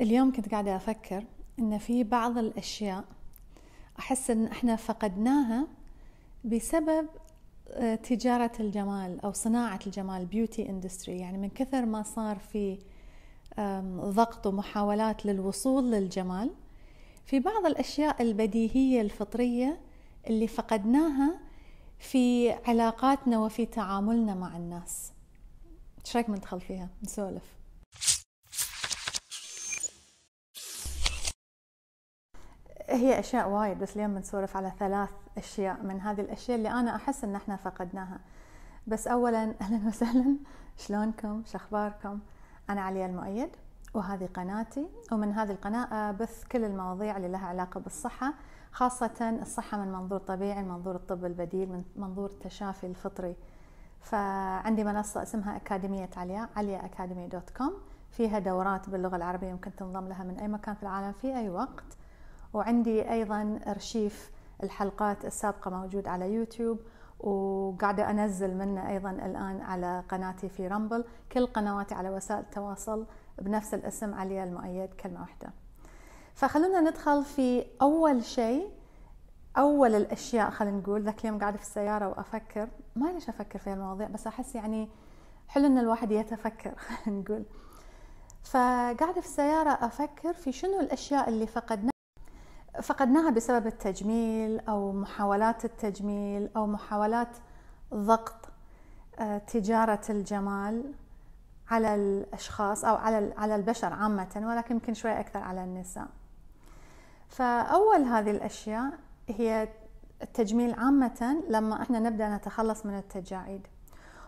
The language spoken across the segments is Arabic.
اليوم كنت قاعدة أفكر إن في بعض الأشياء أحس إن إحنا فقدناها بسبب آه، تجارة الجمال أو صناعة الجمال بيوتي اندستري يعني من كثر ما صار في ضغط ومحاولات للوصول للجمال في بعض الأشياء البديهية الفطرية اللي فقدناها في علاقاتنا وفي تعاملنا مع الناس ايش رايك ندخل فيها نسولف هي اشياء وايد بس اليوم بنسولف على ثلاث اشياء من هذه الاشياء اللي انا احس ان احنا فقدناها بس اولا اهلا وسهلا شلونكم شخباركم انا عليا المؤيد وهذه قناتي ومن هذه القناة بث كل المواضيع اللي لها علاقة بالصحة خاصة الصحة من منظور طبيعي من منظور الطب البديل من منظور التشافي الفطري فعندي منصة اسمها أكاديمية عليا عليا أكاديمي دوت كوم فيها دورات باللغة العربية يمكن تنضم لها من أي مكان في العالم في أي وقت وعندي أيضا أرشيف الحلقات السابقة موجود على يوتيوب وقاعدة أنزل منه أيضا الآن على قناتي في رامبل كل قنواتي على وسائل التواصل بنفس الاسم عليا المؤيد كلمة واحدة فخلونا ندخل في أول شيء أول الأشياء خلينا نقول ذاك اليوم قاعدة في السيارة وأفكر ما ليش أفكر في المواضيع بس أحس يعني حلو إن الواحد يتفكر خلينا نقول فقاعدة في السيارة أفكر في شنو الأشياء اللي فقدناها فقدناها بسبب التجميل او محاولات التجميل او محاولات ضغط آه، تجاره الجمال على الاشخاص او على على البشر عامه ولكن يمكن شوي اكثر على النساء. فاول هذه الاشياء هي التجميل عامه لما احنا نبدا نتخلص من التجاعيد.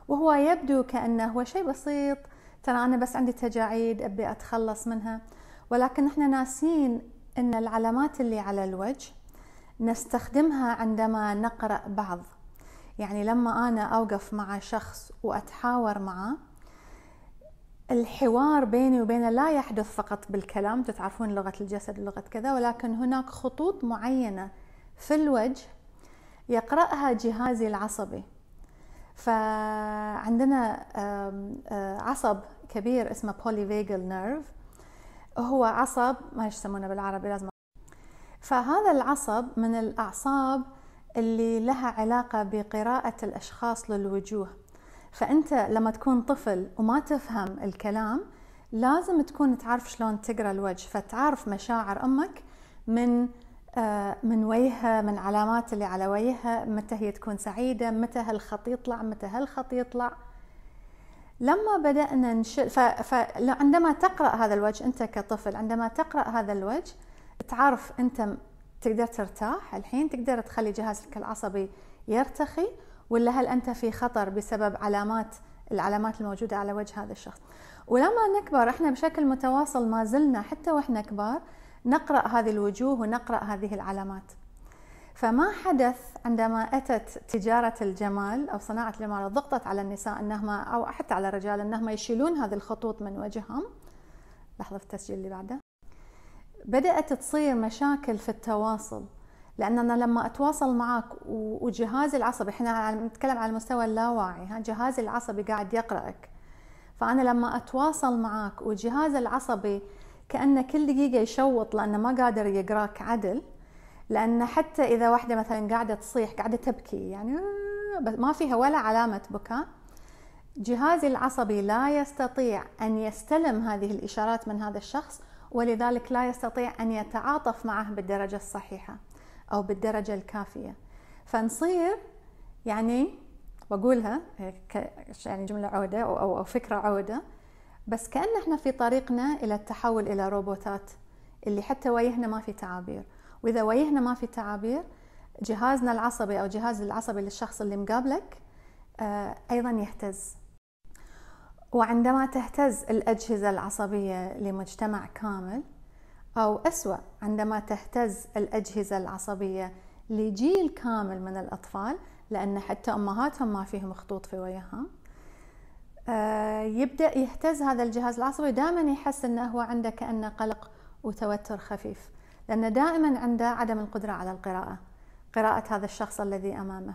وهو يبدو كانه هو شيء بسيط ترى انا بس عندي تجاعيد ابي اتخلص منها ولكن احنا ناسين ان العلامات اللي على الوجه نستخدمها عندما نقرا بعض يعني لما انا اوقف مع شخص واتحاور معه الحوار بيني وبينه لا يحدث فقط بالكلام تعرفون لغه الجسد ولغه كذا ولكن هناك خطوط معينه في الوجه يقراها جهازي العصبي فعندنا عصب كبير اسمه بوليفيجل نيرف هو عصب ما يسمونه بالعربي لازم فهذا العصب من الأعصاب اللي لها علاقة بقراءة الأشخاص للوجوه فأنت لما تكون طفل وما تفهم الكلام لازم تكون تعرف شلون تقرأ الوجه فتعرف مشاعر أمك من آه، من وجهها من علامات اللي على وجهها متى هي تكون سعيدة متى هالخط يطلع متى هالخط يطلع لما بدأنا نشل فعندما تقرأ هذا الوجه أنت كطفل عندما تقرأ هذا الوجه تعرف أنت تقدر ترتاح الحين تقدر تخلي جهازك العصبي يرتخي ولا هل أنت في خطر بسبب علامات العلامات الموجودة على وجه هذا الشخص ولما نكبر احنا بشكل متواصل ما زلنا حتى واحنا كبار نقرأ هذه الوجوه ونقرأ هذه العلامات فما حدث عندما أتت تجارة الجمال أو صناعة الجمال ضغطت على النساء أنهما أو حتى على الرجال أنهما يشيلون هذه الخطوط من وجههم لحظة التسجيل اللي بعده بدأت تصير مشاكل في التواصل لأن أنا لما أتواصل معك وجهازي العصبي إحنا نتكلم على المستوى اللاواعي ها جهازي العصبي قاعد يقرأك فأنا لما أتواصل معك وجهازي العصبي كأنه كل دقيقة يشوط لأنه ما قادر يقراك عدل لان حتى اذا واحده مثلا قاعده تصيح قاعده تبكي يعني آه، ما فيها ولا علامه بكاء جهازي العصبي لا يستطيع ان يستلم هذه الاشارات من هذا الشخص ولذلك لا يستطيع ان يتعاطف معه بالدرجه الصحيحه او بالدرجه الكافيه فنصير يعني بقولها يعني جمله عوده او او فكره عوده بس كان احنا في طريقنا الى التحول الى روبوتات اللي حتى ويهنا ما في تعابير واذا وجهنا ما في تعابير جهازنا العصبي او جهاز العصبي للشخص اللي مقابلك آه، ايضا يهتز وعندما تهتز الاجهزه العصبيه لمجتمع كامل او اسوا عندما تهتز الاجهزه العصبيه لجيل كامل من الاطفال لان حتى امهاتهم ما فيهم خطوط في وجههم آه، يبدا يهتز هذا الجهاز العصبي دائما يحس انه هو عنده كانه قلق وتوتر خفيف لأن دائما عنده عدم القدرة على القراءة قراءة هذا الشخص الذي أمامه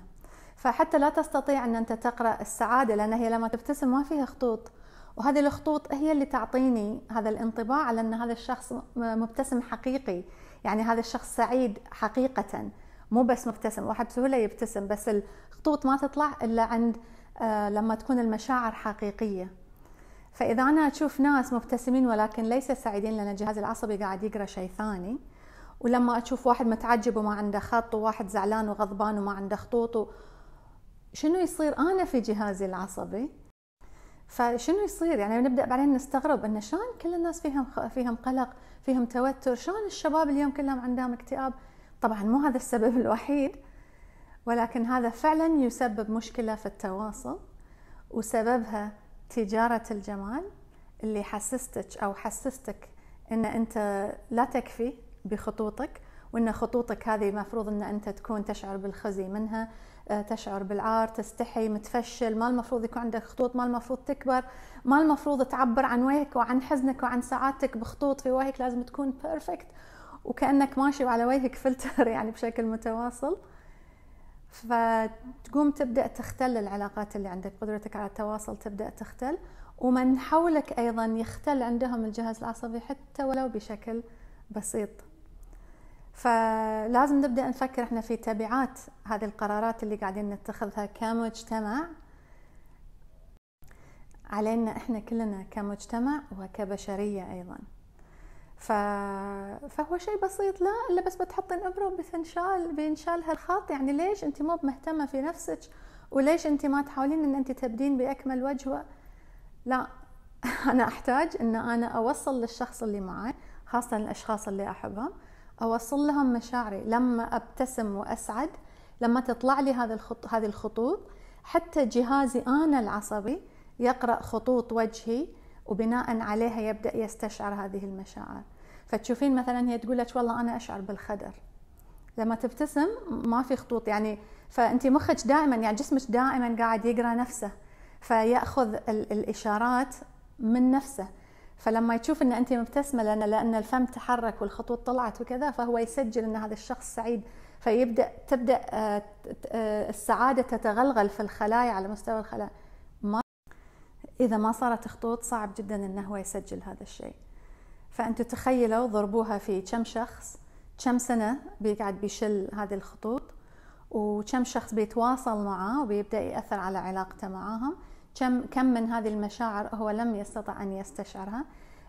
فحتى لا تستطيع أن أنت تقرأ السعادة لأن هي لما تبتسم ما فيها خطوط وهذه الخطوط هي اللي تعطيني هذا الانطباع على أن هذا الشخص مبتسم حقيقي يعني هذا الشخص سعيد حقيقة مو بس مبتسم واحد بسهولة يبتسم بس الخطوط ما تطلع إلا عند آه، لما تكون المشاعر حقيقية فإذا أنا أشوف ناس مبتسمين ولكن ليس سعيدين لأن الجهاز العصبي قاعد يقرأ شيء ثاني ولما اشوف واحد متعجب وما عنده خط وواحد زعلان وغضبان وما عنده خطوط شنو يصير انا في جهازي العصبي فشنو يصير يعني نبدا بعدين نستغرب ان شلون كل الناس فيهم فيهم قلق فيهم توتر شلون الشباب اليوم كلهم عندهم اكتئاب طبعا مو هذا السبب الوحيد ولكن هذا فعلا يسبب مشكله في التواصل وسببها تجاره الجمال اللي حسستك او حسستك ان انت لا تكفي بخطوطك وان خطوطك هذه المفروض ان انت تكون تشعر بالخزي منها آه، تشعر بالعار تستحي متفشل ما المفروض يكون عندك خطوط ما المفروض تكبر ما المفروض تعبر عن وجهك وعن حزنك وعن سعادتك بخطوط في وجهك لازم تكون بيرفكت وكانك ماشي على وجهك فلتر يعني بشكل متواصل فتقوم تبدا تختل العلاقات اللي عندك قدرتك على التواصل تبدا تختل ومن حولك ايضا يختل عندهم الجهاز العصبي حتى ولو بشكل بسيط فلازم نبدا نفكر احنا في تبعات هذه القرارات اللي قاعدين نتخذها كمجتمع علينا احنا كلنا كمجتمع وكبشريه ايضا ف... فهو شيء بسيط لا الا بس بتحطين ابره بتنشال بينشال هالخط يعني ليش انت مو مهتمه في نفسك وليش انت ما تحاولين ان انت تبدين باكمل وجه و... لا انا احتاج ان انا اوصل للشخص اللي معي خاصه الاشخاص اللي احبهم اوصل لهم مشاعري لما ابتسم واسعد لما تطلع لي هذه الخط... هذه الخطوط حتى جهازي انا العصبي يقرا خطوط وجهي وبناء عليها يبدا يستشعر هذه المشاعر فتشوفين مثلا هي تقول لك والله انا اشعر بالخدر لما تبتسم ما في خطوط يعني فانت مخك دائما يعني جسمك دائما قاعد يقرا نفسه فياخذ الاشارات من نفسه فلما تشوف ان انت مبتسمه لان لان الفم تحرك والخطوط طلعت وكذا فهو يسجل ان هذا الشخص سعيد فيبدا تبدا آه، آه، السعاده تتغلغل في الخلايا على مستوى الخلايا ما اذا ما صارت خطوط صعب جدا انه هو يسجل هذا الشيء فانتم تخيلوا ضربوها في كم شخص كم سنه بيقعد بيشل هذه الخطوط وكم شخص بيتواصل معاه وبيبدا ياثر على علاقته معاهم كم كم من هذه المشاعر هو لم يستطع ان يستشعرها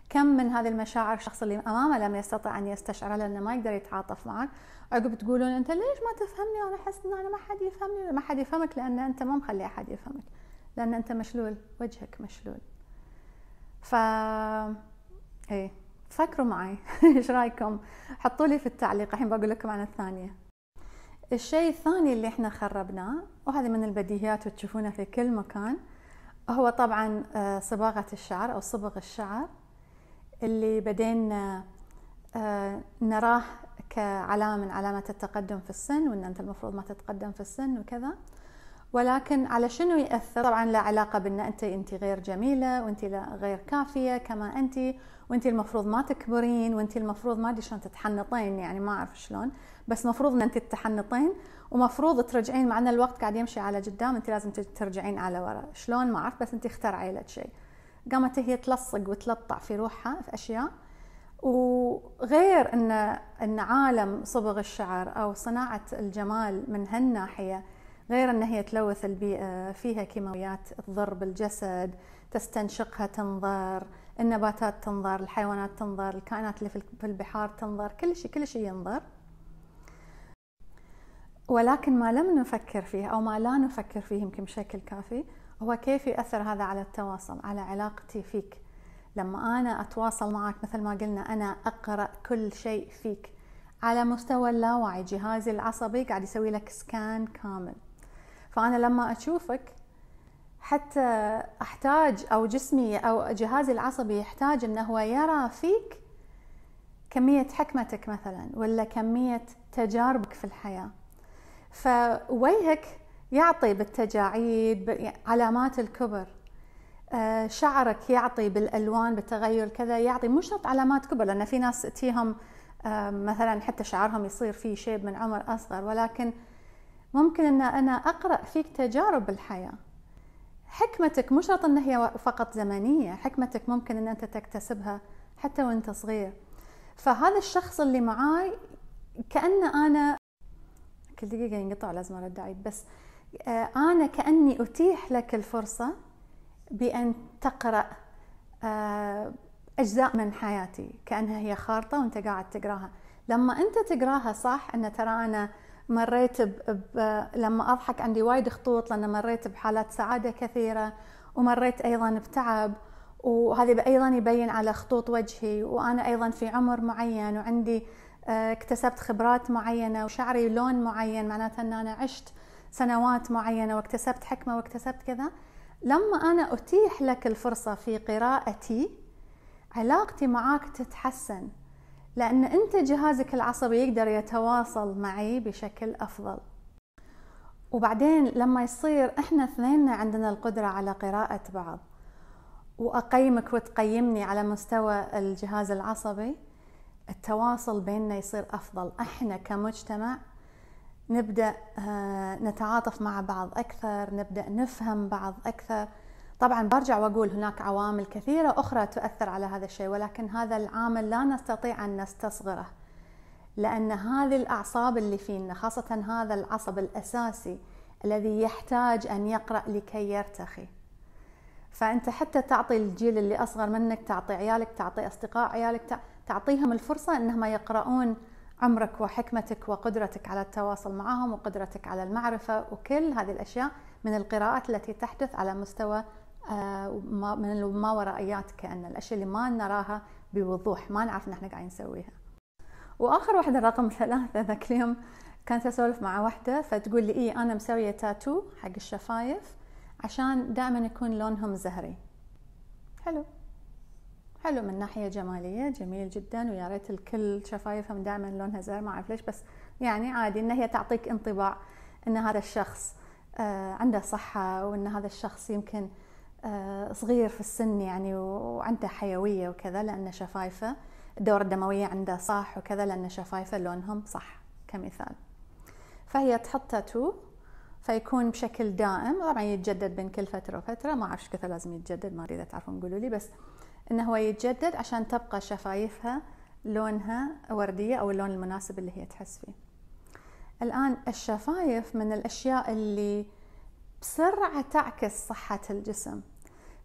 كم من هذه المشاعر الشخص اللي امامه لم يستطع ان يستشعرها لانه ما يقدر يتعاطف معك عقب تقولون انت ليش ما تفهمني انا احس ان انا ما حد يفهمني ما حد يفهمك لان انت ما مخلي احد يفهمك لان انت مشلول وجهك مشلول ف ايه فكروا معي ايش رايكم حطوا لي في التعليق الحين بقول لكم عن الثانيه الشيء الثاني اللي احنا خربناه وهذا من البديهيات وتشوفونه في كل مكان هو طبعا آه، صباغة الشعر أو صبغ الشعر اللي بدينا آه، نراه كعلامة من علامات التقدم في السن وأن أنت المفروض ما تتقدم في السن وكذا ولكن على شنو يأثر طبعا لا علاقة بأن أنت أنت غير جميلة وأنت غير كافية كما أنت وأنت المفروض ما تكبرين وأنت المفروض ما أدري شلون تتحنطين يعني ما أعرف شلون بس المفروض أن أنت تتحنطين ومفروض ترجعين مع أن الوقت قاعد يمشي على قدام أنت لازم ترجعين على ورا شلون ما أعرف بس أنت اخترعي لك شيء قامت هي تلصق وتلطع في روحها في أشياء وغير ان ان عالم صبغ الشعر او صناعه الجمال من هالناحيه غير أن هي تلوث البيئة فيها كيماويات تضر بالجسد تستنشقها تنظر النباتات تنظر الحيوانات تنظر الكائنات اللي في البحار تنظر كل شيء كل شيء ينظر ولكن ما لم نفكر فيه أو ما لا نفكر فيه يمكن بشكل كافي هو كيف يأثر هذا على التواصل على علاقتي فيك لما أنا أتواصل معك مثل ما قلنا أنا أقرأ كل شيء فيك على مستوى اللاوعي جهازي العصبي قاعد يسوي لك سكان كامل فانا لما اشوفك حتى احتاج او جسمي او جهازي العصبي يحتاج انه هو يرى فيك كميه حكمتك مثلا ولا كميه تجاربك في الحياه فوجهك يعطي بالتجاعيد يعني علامات الكبر آه، شعرك يعطي بالالوان بالتغير كذا يعطي مو شرط علامات كبر لان في ناس تيهم آه، مثلا حتى شعرهم يصير فيه شيب من عمر اصغر ولكن ممكن ان انا اقرا فيك تجارب الحياه حكمتك مو شرط ان هي فقط زمنيه حكمتك ممكن ان انت تكتسبها حتى وانت صغير فهذا الشخص اللي معاي كأن أنا كل دقيقة ينقطع لازم أرد أعيد بس آه، أنا كأني أتيح لك الفرصة بأن تقرأ آه، أجزاء من حياتي كأنها هي خارطة وأنت قاعد تقراها لما أنت تقراها صح أن ترى أنا مريت ب... ب... لما اضحك عندي وايد خطوط لان مريت بحالات سعاده كثيره ومريت ايضا بتعب وهذا ايضا يبين على خطوط وجهي وانا ايضا في عمر معين وعندي آه، اكتسبت خبرات معينه وشعري لون معين معناته ان انا عشت سنوات معينه واكتسبت حكمه واكتسبت كذا لما انا اتيح لك الفرصه في قراءتي علاقتي معاك تتحسن لأن أنت جهازك العصبي يقدر يتواصل معي بشكل أفضل وبعدين لما يصير احنا اثنين عندنا القدرة على قراءة بعض وأقيمك وتقيمني على مستوى الجهاز العصبي التواصل بيننا يصير أفضل احنا كمجتمع نبدأ آه، نتعاطف مع بعض أكثر نبدأ نفهم بعض أكثر طبعا برجع واقول هناك عوامل كثيره اخرى تؤثر على هذا الشيء ولكن هذا العامل لا نستطيع ان نستصغره لان هذه الاعصاب اللي فينا خاصه هذا العصب الاساسي الذي يحتاج ان يقرا لكي يرتخي فانت حتى تعطي الجيل اللي اصغر منك تعطي عيالك تعطي اصدقاء عيالك تعطيهم الفرصه انهم يقرؤون عمرك وحكمتك وقدرتك على التواصل معهم وقدرتك على المعرفه وكل هذه الاشياء من القراءات التي تحدث على مستوى من الماورائيات كأن الأشياء اللي ما نراها بوضوح ما نعرف نحن قاعدين نسويها وآخر واحدة رقم ثلاثة ذاك اليوم كانت أسولف مع واحدة فتقول لي إيه أنا مسوية تاتو حق الشفايف عشان دائما يكون لونهم زهري حلو حلو من ناحيه جماليه جميل جدا ويا ريت الكل شفايفهم دائما لونها زهر ما اعرف ليش بس يعني عادي ان هي تعطيك انطباع ان هذا الشخص آه، عنده صحه وان هذا الشخص يمكن آه، صغير في السن يعني وعنده حيوية وكذا لأنه شفايفة الدورة الدموية عنده صح وكذا لأن شفايفة لونهم صح كمثال فهي تحط تاتو فيكون بشكل دائم طبعا يتجدد بين كل فترة وفترة ما أعرف كثر لازم يتجدد ما أريد تعرفون قولوا لي بس إنه هو يتجدد عشان تبقى شفايفها لونها وردية أو اللون المناسب اللي هي تحس فيه الآن الشفايف من الأشياء اللي بسرعة تعكس صحة الجسم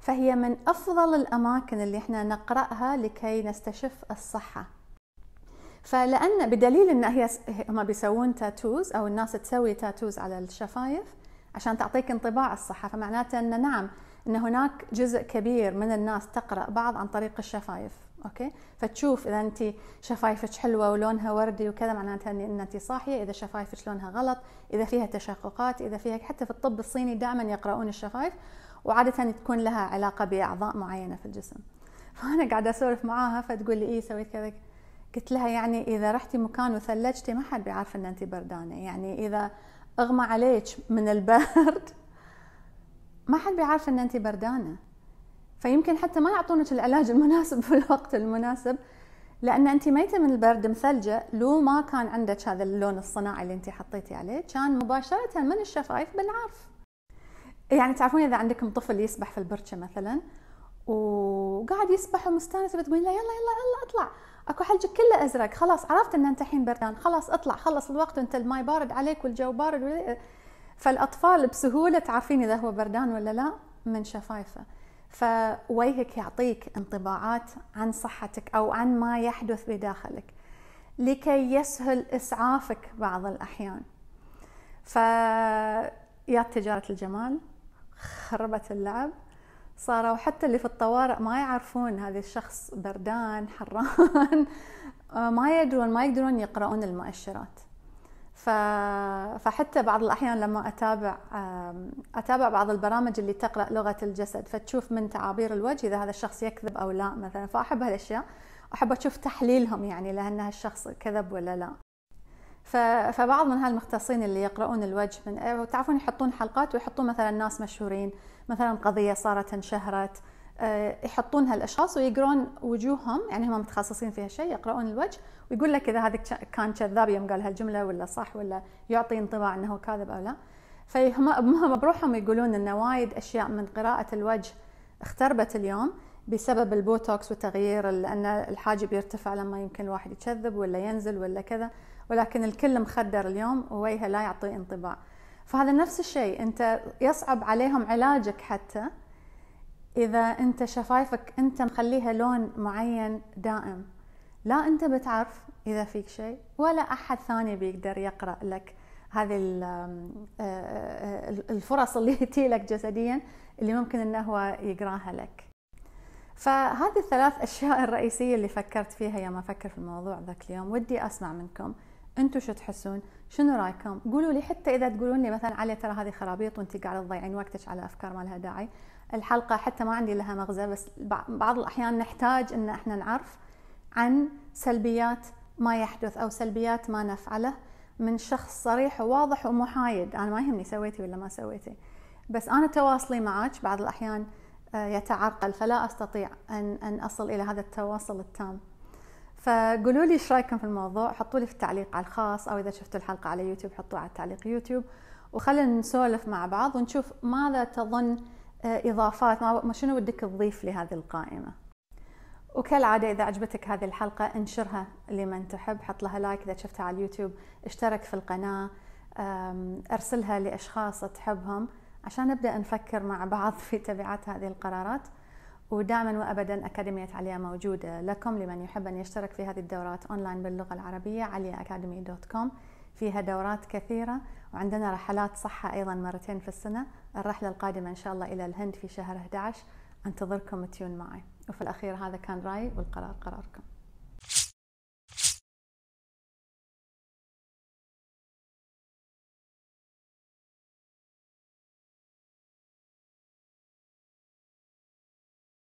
فهي من أفضل الأماكن اللي احنا نقرأها لكي نستشف الصحة فلأن بدليل أن هي هم بيسوون تاتوز أو الناس تسوي تاتوز على الشفايف عشان تعطيك انطباع الصحة فمعناته أن نعم أن هناك جزء كبير من الناس تقرأ بعض عن طريق الشفايف اوكي فتشوف اذا انت شفايفك حلوه ولونها وردي وكذا معناتها ان انت صاحيه اذا شفايفك لونها غلط اذا فيها تشققات اذا فيها حتى في الطب الصيني دائما يقرؤون الشفايف وعاده تكون لها علاقه باعضاء معينه في الجسم فانا قاعده اسولف معاها فتقول لي ايه سويت كذا قلت لها يعني اذا رحتي مكان وثلجتي ما حد بيعرف ان انت بردانه يعني اذا اغمى عليك من البرد ما حد بيعرف ان انت بردانه فيمكن حتى ما يعطونك العلاج المناسب في الوقت المناسب لان انت ميته من البرد مثلجه لو ما كان عندك هذا اللون الصناعي اللي انت حطيتي عليه كان مباشره من الشفايف بنعرف يعني تعرفون اذا عندكم طفل يسبح في البركه مثلا وقاعد يسبح ومستانس بتقولين له يلا يلا يلا اطلع اكو حلجك كله ازرق خلاص عرفت ان انت الحين بردان خلاص اطلع خلص الوقت وانت الماي بارد عليك والجو بارد فالاطفال بسهوله تعرفين اذا هو بردان ولا لا من شفايفه فوجهك يعطيك انطباعات عن صحتك او عن ما يحدث بداخلك لكي يسهل اسعافك بعض الاحيان فيا تجاره الجمال خربت اللعب صاروا حتى اللي في الطوارئ ما يعرفون هذا الشخص بردان حران ما يدرون ما يقدرون يقرؤون المؤشرات فحتى بعض الأحيان لما أتابع أتابع بعض البرامج اللي تقرأ لغة الجسد فتشوف من تعابير الوجه إذا هذا الشخص يكذب أو لا مثلا فأحب هالأشياء أحب أشوف تحليلهم يعني لأن هالشخص كذب ولا لا فبعض من هالمختصين اللي يقرؤون الوجه من تعرفون يحطون حلقات ويحطون مثلا ناس مشهورين مثلا قضيه صارت انشهرت آه، يحطون هالاشخاص ويقرون وجوههم يعني هم متخصصين في هالشيء يقرؤون الوجه ويقول لك اذا هذا كان كذاب يوم قال هالجمله ولا صح ولا يعطي انطباع انه كاذب او لا فهم بروحهم يقولون ان وايد اشياء من قراءه الوجه اختربت اليوم بسبب البوتوكس وتغيير لان الحاجب يرتفع لما يمكن الواحد يكذب ولا ينزل ولا كذا ولكن الكل مخدر اليوم وويها لا يعطي انطباع فهذا نفس الشيء انت يصعب عليهم علاجك حتى اذا انت شفايفك انت مخليها لون معين دائم لا انت بتعرف اذا فيك شيء ولا احد ثاني بيقدر يقرا لك هذه آه، آه، الفرص اللي تجي لك جسديا اللي ممكن انه هو يقراها لك فهذه الثلاث اشياء الرئيسيه اللي فكرت فيها يوم افكر في الموضوع ذاك اليوم ودي اسمع منكم انتم شو تحسون شنو رايكم قولوا لي حتى اذا تقولون لي مثلا علي ترى هذه خرابيط وانت قاعده تضيعين وقتك على افكار ما لها داعي الحلقه حتى ما عندي لها مغزى بس بعض الاحيان نحتاج ان احنا نعرف عن سلبيات ما يحدث او سلبيات ما نفعله من شخص صريح وواضح ومحايد انا ما يهمني سويتي ولا ما سويتي بس انا تواصلي معك بعض الاحيان آه، يتعرقل فلا استطيع ان ان اصل الى هذا التواصل التام فقولوا لي ايش رايكم في الموضوع حطوا لي في التعليق على الخاص او اذا شفتوا الحلقه على يوتيوب حطوها على تعليق يوتيوب وخلينا نسولف مع بعض ونشوف ماذا تظن آه، اضافات ما شنو ودك تضيف لهذه القائمه وكالعادة إذا عجبتك هذه الحلقة انشرها لمن تحب حط لها لايك إذا شفتها على اليوتيوب اشترك في القناة أرسلها لأشخاص تحبهم عشان نبدأ نفكر مع بعض في تبعات هذه القرارات ودائما وابدا اكاديميه عليا موجوده لكم لمن يحب ان يشترك في هذه الدورات اونلاين باللغه العربيه عليا اكاديمي دوت كوم فيها دورات كثيره وعندنا رحلات صحه ايضا مرتين في السنه الرحله القادمه ان شاء الله الى الهند في شهر 11 انتظركم تيون معي وفي الاخير هذا كان رايي والقرار قراركم